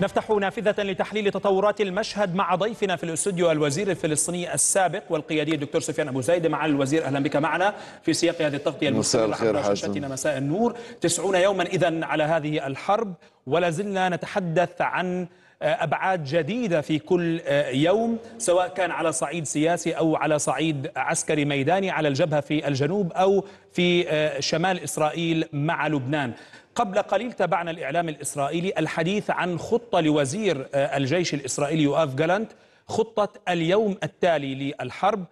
نفتح نافذة لتحليل تطورات المشهد مع ضيفنا في الاستوديو الوزير الفلسطيني السابق والقيادي الدكتور سفيان ابو زايد مع الوزير اهلا بك معنا في سياق هذه التغطية مساء الخير حاجتنا مساء النور 90 يوما اذا على هذه الحرب ولا زلنا نتحدث عن آه، ابعاد جديده في كل آه، يوم سواء كان على صعيد سياسي او على صعيد عسكري ميداني على الجبهه في الجنوب او في آه، شمال اسرائيل مع لبنان قبل قليل تابعنا الإعلام الإسرائيلي الحديث عن خطة لوزير آه، الجيش الإسرائيلي يؤاف جالانت خطة اليوم التالي للحرب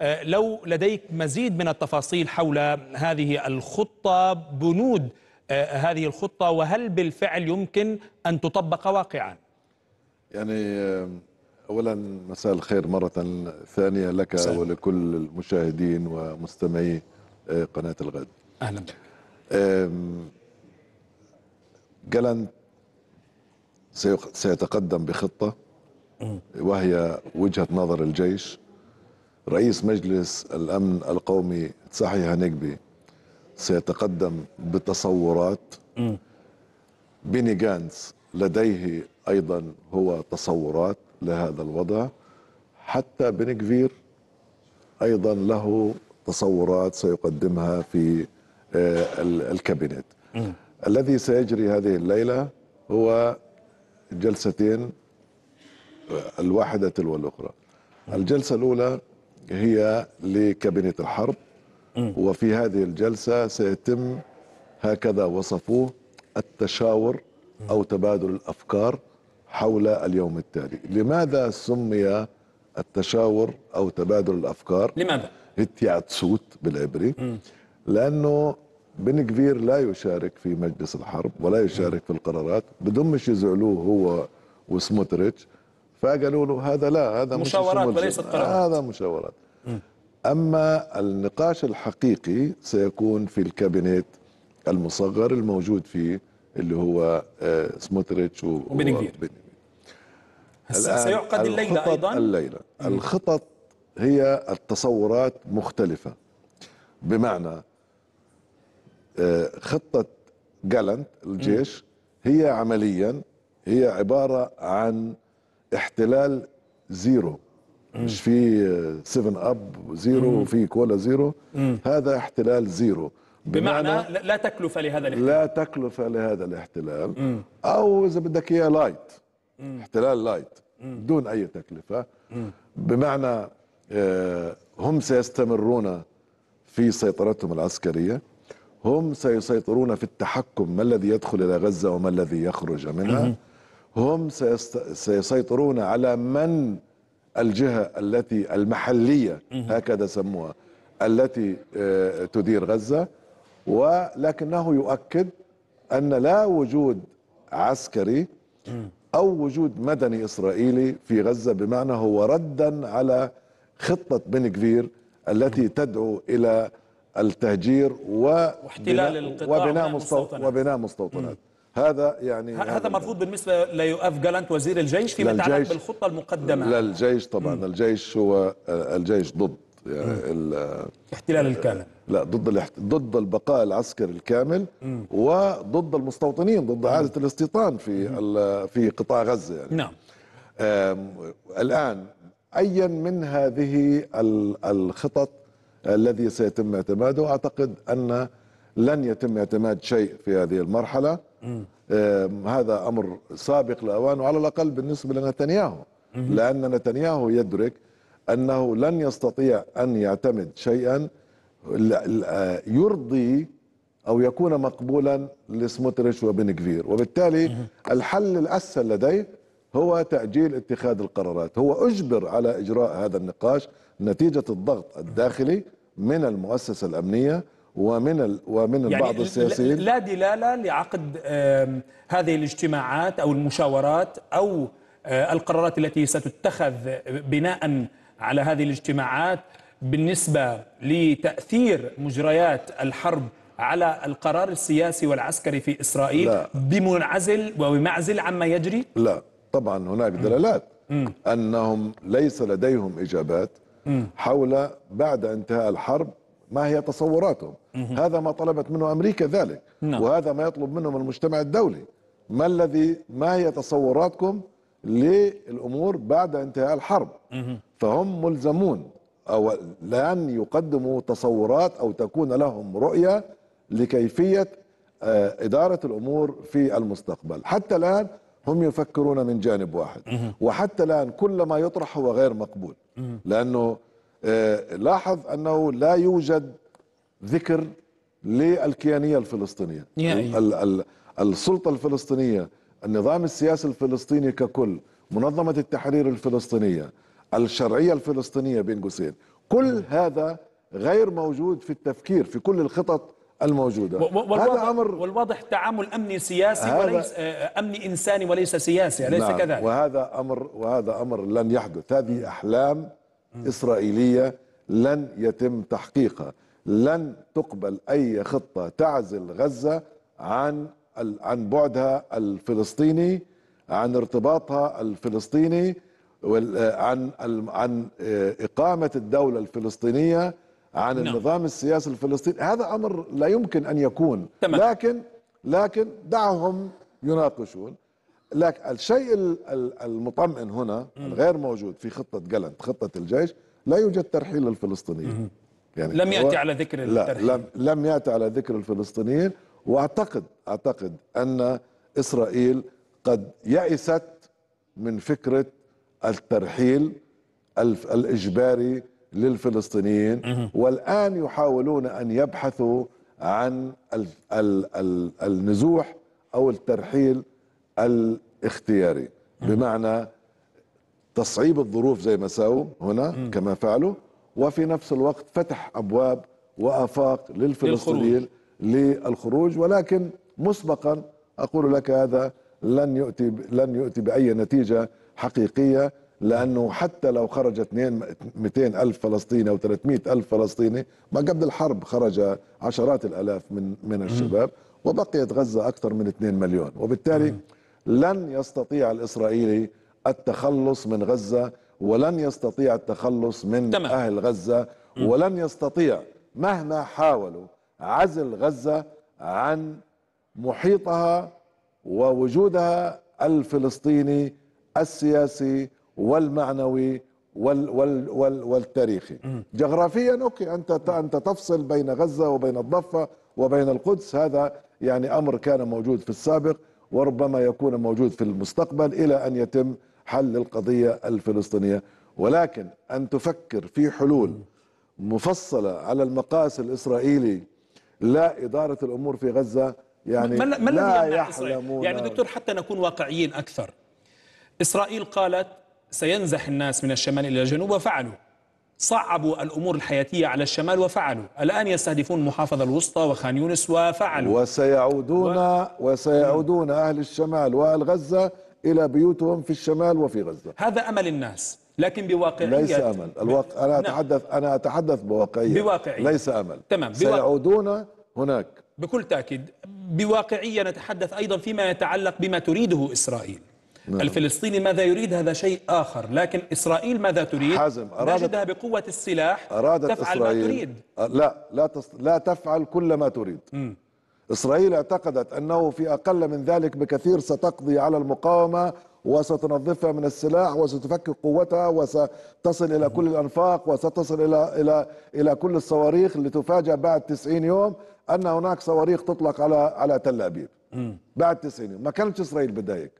آه، لو لديك مزيد من التفاصيل حول هذه الخطة بنود آه، هذه الخطة وهل بالفعل يمكن أن تطبق واقعا يعني أولا مساء الخير مرة ثانية لك سهل. ولكل المشاهدين ومستمعي قناة الغد أهلا جالنت سيتقدم بخطة وهي وجهة نظر الجيش رئيس مجلس الأمن القومي تساحي هنيجبي سيتقدم بتصورات بيني جانس لديه أيضا هو تصورات لهذا الوضع حتى بن كفير أيضا له تصورات سيقدمها في آه، الكابينت الذي سيجري هذه الليلة هو جلستين الواحدة تلو الأخرى الجلسة الأولى هي لكابينة الحرب وفي هذه الجلسة سيتم هكذا وصفوه التشاور أو تبادل الأفكار حول اليوم التالي لماذا سمي التشاور أو تبادل الأفكار لماذا؟ هتياتسوت بالعبري لأنه بن كبير لا يشارك في مجلس الحرب ولا يشارك في القرارات مش يزعلوه هو وسموتريتش فقالوا له هذا لا هذا مشاورات مش وليست قرارات هذا مشاورات أما النقاش الحقيقي سيكون في الكابينيت المصغر الموجود فيه اللي هو آه، سموتريتش وبن كبير سيعقد الليلة أيضا الليلة الخطط هي التصورات مختلفة بمعنى خطه جالنت الجيش هي عمليا هي عباره عن احتلال زيرو مش في سيفن اب زيرو وفي كولا زيرو هذا احتلال زيرو بمعنى, بمعنى لا تكلفه لهذا الاحتلال لا تكلفه لهذا الاحتلال او اذا بدك اياه لايت احتلال لايت دون اي تكلفه بمعنى آه، هم سيستمرون في سيطرتهم العسكريه هم سيسيطرون في التحكم ما الذي يدخل إلى غزة وما الذي يخرج منها هم سيسيطرون على من الجهة التي المحلية هكذا سموها التي آه، تدير غزة ولكنه يؤكد أن لا وجود عسكري أو وجود مدني إسرائيلي في غزة بمعنى هو ردا على خطة بن كفير التي تدعو إلى التهجير و واحتلال القطاع وبناء مستوطنات وبناء مستوطنات هذا يعني هذا يعني مرفوض بالنسبه ليؤف جالنت وزير الجيش فيما يتعلق بالخطه المقدمه للجيش طبعا مم. الجيش هو الجيش ضد يعني الاحتلال الكامل لا ضد الاحت... ضد البقاء العسكري الكامل مم. وضد المستوطنين ضد اعاده الاستيطان في ال... في قطاع غزه يعني نعم الان ايا من هذه الخطط الذي سيتم اعتماده أعتقد أن لن يتم اعتماد شيء في هذه المرحلة هذا أمر سابق لأوانه على الأقل بالنسبة لنتنياهو لأن نتنياهو يدرك أنه لن يستطيع أن يعتمد شيئا آه، يرضي أو يكون مقبولا لسموتريش وبن كفير وبالتالي الحل الأسهل لديه هو تأجيل اتخاذ القرارات هو أجبر على إجراء هذا النقاش نتيجة الضغط الداخلي من المؤسسه الامنيه ومن ال ومن يعني بعض السياسيين لا دلاله لعقد هذه الاجتماعات او المشاورات او آه، القرارات التي ستتخذ بناء على هذه الاجتماعات بالنسبه لتاثير مجريات الحرب على القرار السياسي والعسكري في اسرائيل لا. بمنعزل وبمعزل عما يجري؟ لا طبعا هناك دلالات م. انهم ليس لديهم اجابات حول بعد انتهاء الحرب ما هي تصوراتهم هذا ما طلبت منه أمريكا ذلك نعم. وهذا ما يطلب منهم المجتمع الدولي ما الذي ما هي تصوراتكم للأمور بعد انتهاء الحرب فهم ملزمون أو لأن يقدموا تصورات أو تكون لهم رؤية لكيفية آه، إدارة الأمور في المستقبل حتى الآن هم يفكرون من جانب واحد وحتى الآن كل ما يطرح هو غير مقبول لأنه آه، لاحظ أنه لا يوجد ذكر للكيانية الفلسطينية السلطة الفلسطينية النظام السياسي الفلسطيني ككل منظمة التحرير الفلسطينية الشرعية الفلسطينية بين قوسين كل هذا غير موجود في التفكير في كل الخطط الموجودة هذا أمر والواضح تعامل أمني سياسي وليس آه، أمني إنساني وليس سياسي أليس نعم كذلك وهذا أمر وهذا أمر لن يحدث هذه أحلام إسرائيلية لن يتم تحقيقها لن تقبل أي خطة تعزل غزة عن عن بعدها الفلسطيني عن ارتباطها الفلسطيني آه، عن عن آه، إقامة الدولة الفلسطينية عن نعم. النظام السياسي الفلسطيني هذا أمر لا يمكن أن يكون تمام. لكن لكن دعهم يناقشون لكن الشيء المطمئن هنا الغير موجود في خطة جلنت خطة الجيش لا يوجد ترحيل للفلسطينيين يعني لم يأتي على ذكر الترحيل لا لم, لم يأتي على ذكر الفلسطينيين وأعتقد أعتقد أن إسرائيل قد يئست من فكرة الترحيل الإجباري للفلسطينيين والآن يحاولون أن يبحثوا عن ال ال النزوح أو الترحيل الاختياري بمعنى تصعيب الظروف زي ما سووا هنا كما فعلوا وفي نفس الوقت فتح أبواب وآفاق للفلسطينيين للخروج ولكن مسبقا أقول لك هذا لن يؤتي لن يؤتي بأي نتيجة حقيقية لانه حتى لو خرج 200 الف فلسطيني او 300 الف فلسطيني ما قبل الحرب خرج عشرات الالاف من من الشباب وبقيت غزه اكثر من 2 مليون وبالتالي لن يستطيع الاسرائيلي التخلص من غزه ولن يستطيع التخلص من تمام. اهل غزه ولن يستطيع مهما حاولوا عزل غزه عن محيطها ووجودها الفلسطيني السياسي والمعنوي وال وال وال والتاريخي جغرافيا أوكي أنت أنت تفصل بين غزة وبين الضفة وبين القدس هذا يعني أمر كان موجود في السابق وربما يكون موجود في المستقبل إلى أن يتم حل القضية الفلسطينية ولكن أن تفكر في حلول مفصلة على المقاس الإسرائيلي لا إدارة الأمور في غزة يعني ما لا يحلمون يعني دكتور حتى نكون واقعيين أكثر إسرائيل قالت سينزح الناس من الشمال إلى الجنوب وفعلوا صعبوا الأمور الحياتية على الشمال وفعلوا الآن يستهدفون محافظة الوسطى وخان يونس وفعلوا وسيعودون و... وسيعودون أهل الشمال وأهل غزة إلى بيوتهم في الشمال وفي غزة هذا أمل الناس لكن بواقعية ليس أمل الواقع أنا نعم. أتحدث أنا أتحدث بواقعية بواقعية ليس أمل تمام بواقع... سيعودون هناك بكل تأكيد بواقعية نتحدث أيضا فيما يتعلق بما تريده إسرائيل نعم. الفلسطيني ماذا يريد هذا شيء آخر لكن إسرائيل ماذا تريد حازم أرادت نجدها بقوة السلاح أرادت تفعل إسرائيل ما تريد أه، لا لا, تص... لا تفعل كل ما تريد م. إسرائيل اعتقدت أنه في أقل من ذلك بكثير ستقضي على المقاومة وستنظفها من السلاح وستفكك قوتها وستصل الى كل الانفاق وستصل الى الى الى كل الصواريخ تفاجأ بعد 90 يوم ان هناك صواريخ تطلق على على تل ابيب بعد 90 يوم ما كانت اسرائيل بدايك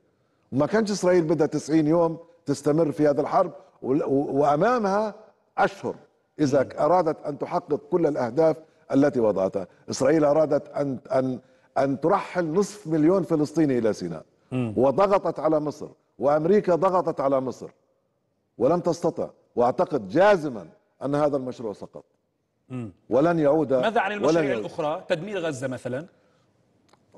ما كانش اسرائيل بدها 90 يوم تستمر في هذا الحرب وامامها اشهر اذا ارادت ان تحقق كل الاهداف التي وضعتها، اسرائيل ارادت ان ان ان ترحل نصف مليون فلسطيني الى سيناء وضغطت على مصر وامريكا ضغطت على مصر ولم تستطع واعتقد جازما ان هذا المشروع سقط ولن يعود ماذا عن المشاريع الاخرى تدمير غزه مثلا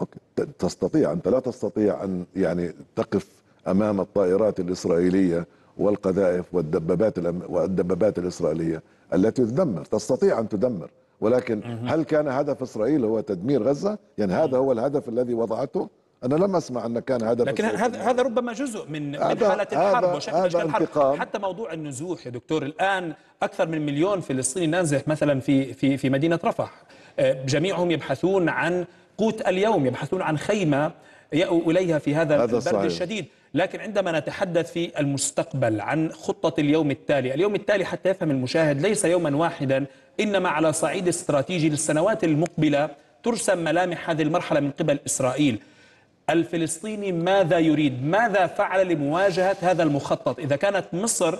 أوكي. تستطيع أنت لا تستطيع أن يعني تقف أمام الطائرات الإسرائيلية والقذائف والدبابات والدبابات الإسرائيلية التي تدمر تستطيع أن تدمر ولكن هل كان هدف إسرائيل هو تدمير غزة؟ يعني هذا هو الهدف الذي وضعته؟ انا لم اسمع ان كان هدف لكن هذا هذا ربما جزء من من حاله الحرب وشكل هذا الحرب حتى موضوع النزوح يا دكتور الان اكثر من مليون فلسطيني نازح مثلا في في في مدينه رفح آه، جميعهم يبحثون عن قوت اليوم يبحثون عن خيمة يأووا إليها في هذا, هذا البرد صحيح. الشديد لكن عندما نتحدث في المستقبل عن خطة اليوم التالي اليوم التالي حتى يفهم المشاهد ليس يوما واحدا إنما على صعيد استراتيجي للسنوات المقبلة ترسم ملامح هذه المرحلة من قبل إسرائيل الفلسطيني ماذا يريد ماذا فعل لمواجهة هذا المخطط إذا كانت مصر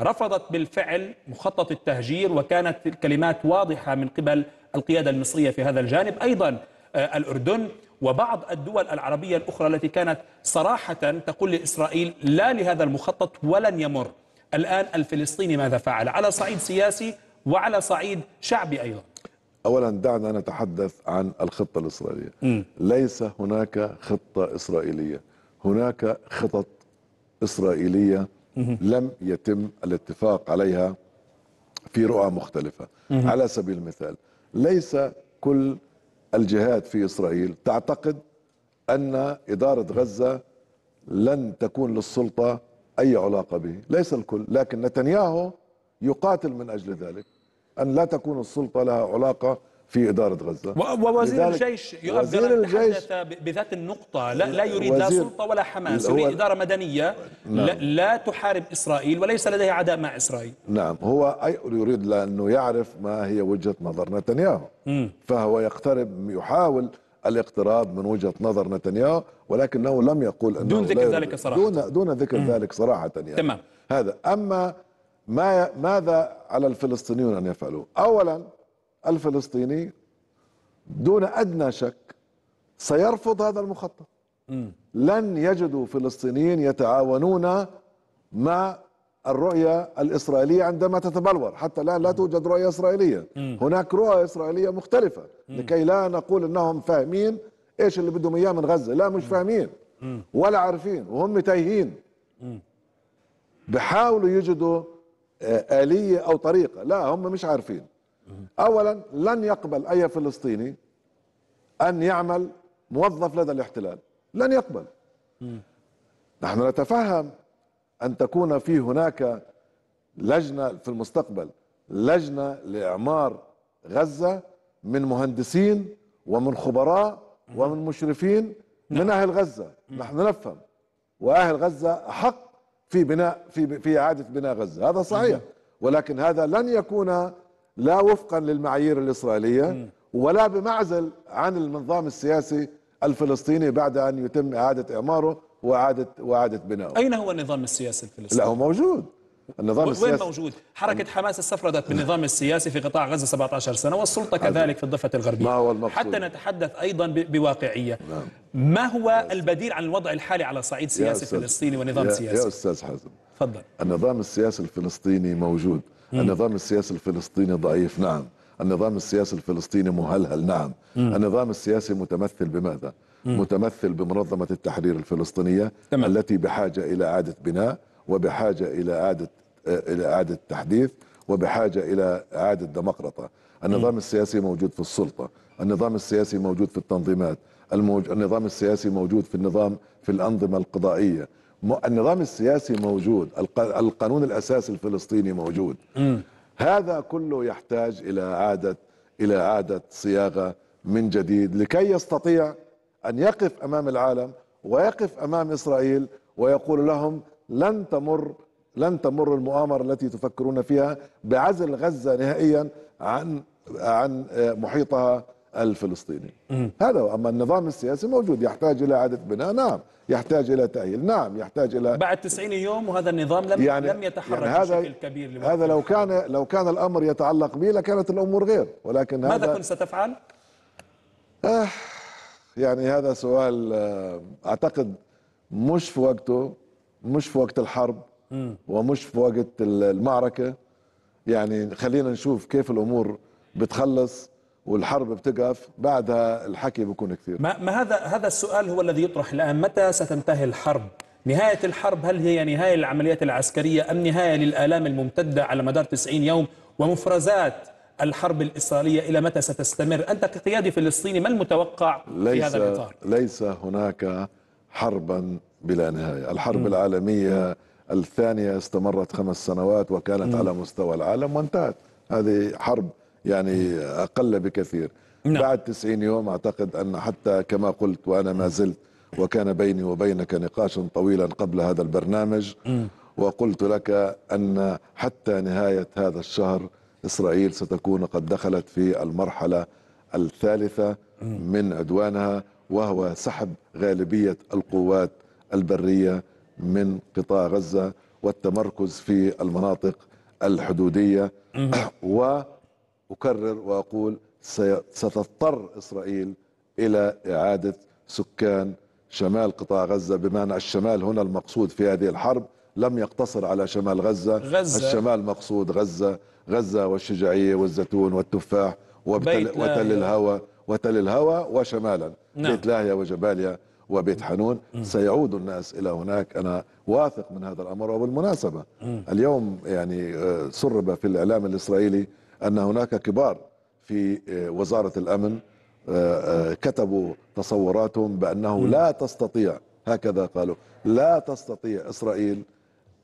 رفضت بالفعل مخطط التهجير وكانت الكلمات واضحة من قبل القيادة المصرية في هذا الجانب أيضا آه، الأردن وبعض الدول العربية الأخرى التي كانت صراحة تقول لإسرائيل لا لهذا المخطط ولن يمر الآن الفلسطيني ماذا فعل على صعيد سياسي وعلى صعيد شعبي أيضا اولا دعنا نتحدث عن الخطه الاسرائيليه م. ليس هناك خطه اسرائيليه هناك خطط اسرائيليه م. لم يتم الاتفاق عليها في رؤى مختلفه م. على سبيل المثال ليس كل الجهات في إسرائيل تعتقد أن إدارة غزة لن تكون للسلطة أي علاقة به ليس الكل لكن نتنياهو يقاتل من أجل ذلك أن لا تكون السلطة لها علاقة في إدارة غزة ووزير الجيش يؤذر الجيش بذات النقطة لا, لا يريد لا سلطة ولا حماس يريد إدارة مدنية نعم لا, لا تحارب إسرائيل وليس لديه عداء مع إسرائيل نعم هو يريد لأنه يعرف ما هي وجهة نظر نتنياهو م. فهو يقترب يحاول الاقتراب من وجهة نظر نتنياهو ولكنه لم يقول أنه دون ذكر ذلك صراحة دون, دون ذكر م. ذلك صراحة يعني تمام هذا أما ما ماذا على الفلسطينيون أن يفعلوا أولا الفلسطيني دون أدنى شك سيرفض هذا المخطط لن يجدوا فلسطينيين يتعاونون مع الرؤية الإسرائيلية عندما تتبلور حتى الآن لا توجد رؤية إسرائيلية هناك رؤى إسرائيلية مختلفة لكي لا نقول أنهم فاهمين إيش اللي بدهم إياه من غزة لا مش فاهمين ولا عارفين وهم تايهين بحاولوا يجدوا آه، آلية أو طريقة لا هم مش عارفين اولا لن يقبل اي فلسطيني ان يعمل موظف لدى الاحتلال لن يقبل نحن نتفهم ان تكون في هناك لجنه في المستقبل لجنه لاعمار غزه من مهندسين ومن خبراء ومن مشرفين من نعم. اهل غزه نحن نفهم واهل غزه احق في بناء في في اعاده بناء غزه هذا صحيح نعم. ولكن هذا لن يكون لا وفقا للمعايير الإسرائيلية ولا بمعزل عن النظام السياسي الفلسطيني بعد أن يتم إعادة إعماره وإعادة وإعادة بنائه أين هو النظام السياسي الفلسطيني؟ لا هو موجود النظام وين السياسي موجود؟ حركة حماس استفردت بالنظام السياسي في قطاع غزة 17 سنة والسلطة كذلك في الضفة الغربية ما هو المقصود؟ حتى نتحدث أيضا بواقعية نعم. ما هو البديل عن الوضع الحالي على صعيد سياسي فلسطيني ونظام يا سياسي؟ يا أستاذ حازم تفضل النظام السياسي الفلسطيني موجود مم. النظام السياسي الفلسطيني ضعيف نعم النظام السياسي الفلسطيني مهلهل نعم مم. النظام السياسي متمثل بماذا مم. متمثل بمنظمة التحرير الفلسطينية تمام. التي بحاجة إلى إعادة بناء وبحاجة إلى إعادة آه، إلى إعادة تحديث وبحاجة إلى إعادة دمقرطة النظام مم. السياسي موجود في السلطة النظام السياسي موجود في التنظيمات الموج... النظام السياسي موجود في النظام في الأنظمة القضائية النظام السياسي موجود القانون الأساسي الفلسطيني موجود م. هذا كله يحتاج إلى عادة إلى عادة صياغة من جديد لكي يستطيع أن يقف أمام العالم ويقف أمام إسرائيل ويقول لهم لن تمر لن تمر المؤامرة التي تفكرون فيها بعزل غزة نهائيا عن عن آه، محيطها الفلسطيني هذا أما النظام السياسي موجود يحتاج إلى إعادة بناء نعم يحتاج إلى تأهيل نعم يحتاج إلى بعد 90 يوم وهذا النظام لم يعني لم يتحرك يعني هذا بشكل كبير لمحكمة. هذا لو كان لو كان الأمر يتعلق به لكانت الأمور غير ولكن هذا ماذا كنت ستفعل؟ آه يعني هذا سؤال آه، أعتقد مش في وقته مش في وقت الحرب ومش في وقت المعركة يعني خلينا نشوف كيف الأمور بتخلص والحرب بتقف بعدها الحكي بيكون كثير ما, ما هذا هذا السؤال هو الذي يطرح الان متى ستنتهي الحرب؟ نهاية الحرب هل هي نهاية للعمليات العسكرية أم نهاية للآلام الممتدة على مدار 90 يوم ومفرزات الحرب الإسرائيلية إلى متى ستستمر أنت كقيادي فلسطيني ما المتوقع ليس في هذا الإطار ليس هناك حربا بلا نهاية الحرب م. العالمية الثانية استمرت خمس سنوات وكانت م. على مستوى العالم وانتهت هذه حرب يعني أقل بكثير نعم. بعد 90 يوم أعتقد أن حتى كما قلت وأنا ما زلت وكان بيني وبينك نقاش طويلا قبل هذا البرنامج م. وقلت لك أن حتى نهاية هذا الشهر إسرائيل ستكون قد دخلت في المرحلة الثالثة من عدوانها وهو سحب غالبية القوات البرية من قطاع غزة والتمركز في المناطق الحدودية و أكرر وأقول ستضطر إسرائيل إلى إعادة سكان شمال قطاع غزة بمعنى الشمال هنا المقصود في هذه الحرب لم يقتصر على شمال غزة, غزة. الشمال مقصود غزة غزة والشجاعية والزيتون والتفاح وتل الهوى وتل الهوى وشمالا نعم. بيت لاهيا وجباليا وبيت حنون سيعود الناس إلى هناك أنا واثق من هذا الأمر وبالمناسبة اليوم يعني آه، سرب في الإعلام الإسرائيلي أن هناك كبار في آه، وزارة الأمن آه، آه، كتبوا تصوراتهم بأنه لا تستطيع هكذا قالوا لا تستطيع إسرائيل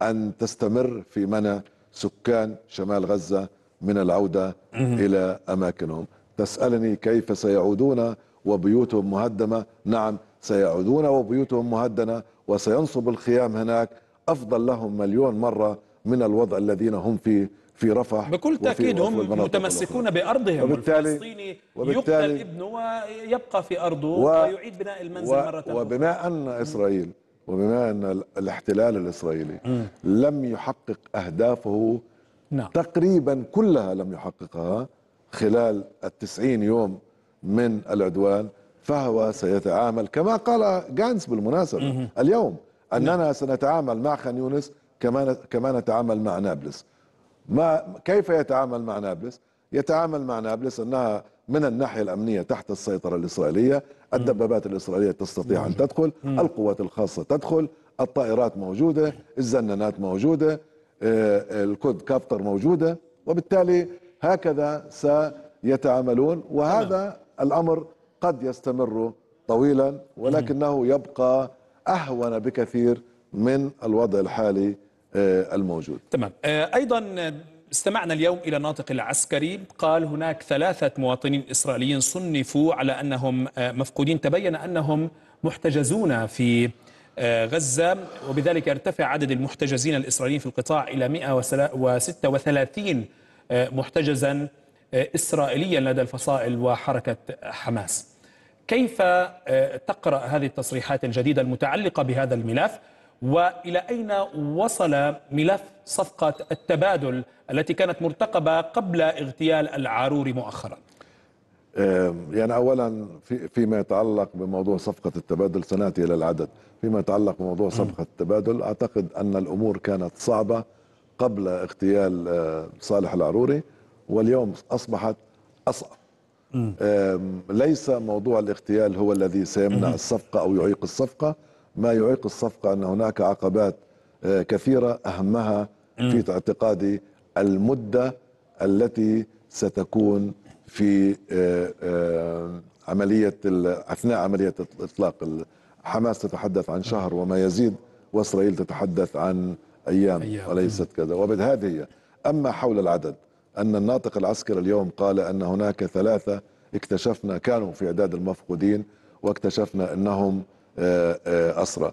أن تستمر في منع سكان شمال غزة من العودة إلى أماكنهم تسألني كيف سيعودون وبيوتهم مهدمة نعم سيعودون وبيوتهم مهدمة وسينصب الخيام هناك أفضل لهم مليون مرة من الوضع الذين هم فيه في رفح بكل تأكيد هم متمسكون بأرضهم وبالتالي الفلسطيني وبالتالي يقتل ابنه ويبقى في أرضه و ويعيد بناء المنزل و مرة أخرى وبما أن إسرائيل وبما أن الاحتلال الإسرائيلي م. لم يحقق أهدافه نعم. تقريبا كلها لم يحققها خلال التسعين يوم من العدوان فهو سيتعامل كما قال جانس بالمناسبة مم. اليوم أننا نعم. سنتعامل مع خان يونس كما نتعامل مع نابلس ما كيف يتعامل مع نابلس؟ يتعامل مع نابلس انها من الناحيه الامنيه تحت السيطره الاسرائيليه، الدبابات الاسرائيليه تستطيع ان نعم. تدخل، القوات الخاصه تدخل، الطائرات موجوده، الزنانات موجوده، آه، الكود كابتر موجوده، وبالتالي هكذا سيتعاملون وهذا الامر قد يستمر طويلا ولكنه يبقى اهون بكثير من الوضع الحالي آه، الموجود تمام آه، أيضا استمعنا اليوم إلى ناطق العسكري قال هناك ثلاثة مواطنين إسرائيليين صنفوا على أنهم آه، مفقودين تبين أنهم محتجزون في غزة وبذلك ارتفع عدد المحتجزين الإسرائيليين في القطاع إلى 136 محتجزا إسرائيليا لدى الفصائل وحركة حماس كيف تقرأ هذه التصريحات الجديدة المتعلقة بهذا الملف؟ والى اين وصل ملف صفقه التبادل التي كانت مرتقبه قبل اغتيال العاروري مؤخرا؟ يعني اولا في فيما يتعلق بموضوع صفقه التبادل سناتي الى العدد، فيما يتعلق بموضوع صفقه التبادل اعتقد ان الامور كانت صعبه قبل اغتيال صالح العروري واليوم اصبحت اصعب. ليس موضوع الاغتيال هو الذي سيمنع الصفقه او يعيق الصفقه، ما يعيق الصفقة أن هناك عقبات آه، كثيرة أهمها في اعتقادي المدة التي ستكون في آه، آه، عملية أثناء عملية إطلاق حماس تتحدث عن شهر وما يزيد وإسرائيل تتحدث عن أيام, أيام. وليست كذا وبهذه هي أما حول العدد أن الناطق العسكري اليوم قال أن هناك ثلاثة اكتشفنا كانوا في إعداد المفقودين واكتشفنا أنهم آه، آه، أسرى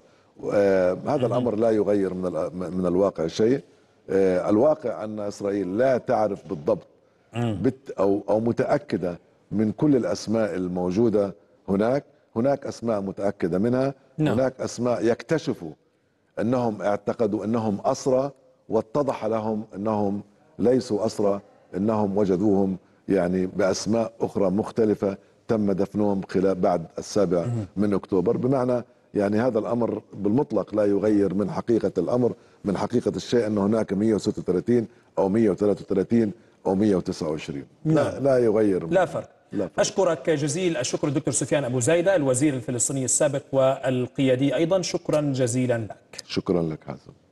هذا الأمر لا يغير من من الواقع شيء آه، الواقع أن إسرائيل لا تعرف بالضبط بت أو أو متأكدة من كل الأسماء الموجودة هناك هناك أسماء متأكدة منها نعم. هناك أسماء يكتشفوا أنهم اعتقدوا أنهم أسرى واتضح لهم أنهم ليسوا أسرى أنهم وجدوهم يعني بأسماء أخرى مختلفة تم دفنهم خلال بعد السابع من أكتوبر بمعنى يعني هذا الأمر بالمطلق لا يغير من حقيقة الأمر من حقيقة الشيء أن هناك 136 أو 133 أو 129 لا, نعم. لا يغير لا فرق لا فرق. أشكرك جزيل الشكر الدكتور سفيان أبو زايدة الوزير الفلسطيني السابق والقيادي أيضا شكرا جزيلا لك شكرا لك حازم